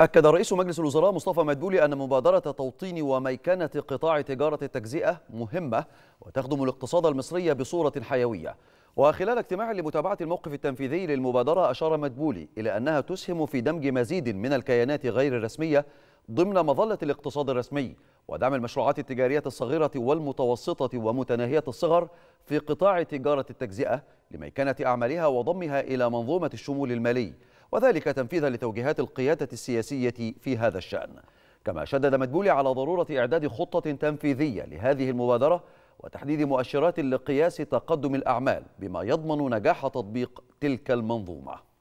أكد رئيس مجلس الوزراء مصطفى مدبولي أن مبادرة توطين وميكنة قطاع تجارة التجزئة مهمة وتخدم الاقتصاد المصري بصورة حيوية وخلال اجتماع لمتابعة الموقف التنفيذي للمبادرة أشار مدبولي إلى أنها تسهم في دمج مزيد من الكيانات غير الرسمية ضمن مظلة الاقتصاد الرسمي ودعم المشروعات التجارية الصغيرة والمتوسطة ومتناهية الصغر في قطاع تجارة التجزئة لميكنة أعمالها وضمها إلى منظومة الشمول المالي وذلك تنفيذا لتوجيهات القيادة السياسية في هذا الشأن كما شدد مدبولي على ضرورة إعداد خطة تنفيذية لهذه المبادرة وتحديد مؤشرات لقياس تقدم الأعمال بما يضمن نجاح تطبيق تلك المنظومة